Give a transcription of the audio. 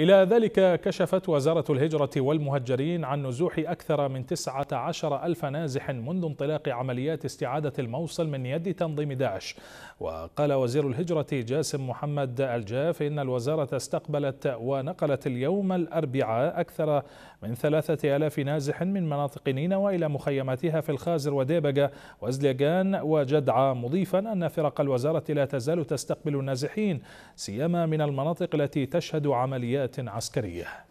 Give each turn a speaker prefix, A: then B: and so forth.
A: إلى ذلك كشفت وزارة الهجرة والمهجرين عن نزوح أكثر من 19 ألف نازح منذ انطلاق عمليات استعادة الموصل من يد تنظيم داعش وقال وزير الهجرة جاسم محمد الجاف إن الوزارة استقبلت ونقلت اليوم الأربعاء أكثر من 3000 نازح من مناطق نينوى إلى مخيماتها في الخازر وديبجة وازليقان وجدعة مضيفا أن فرق الوزارة لا تزال تستقبل النازحين سيما من المناطق التي تشهد عمليات عمليات عسكريه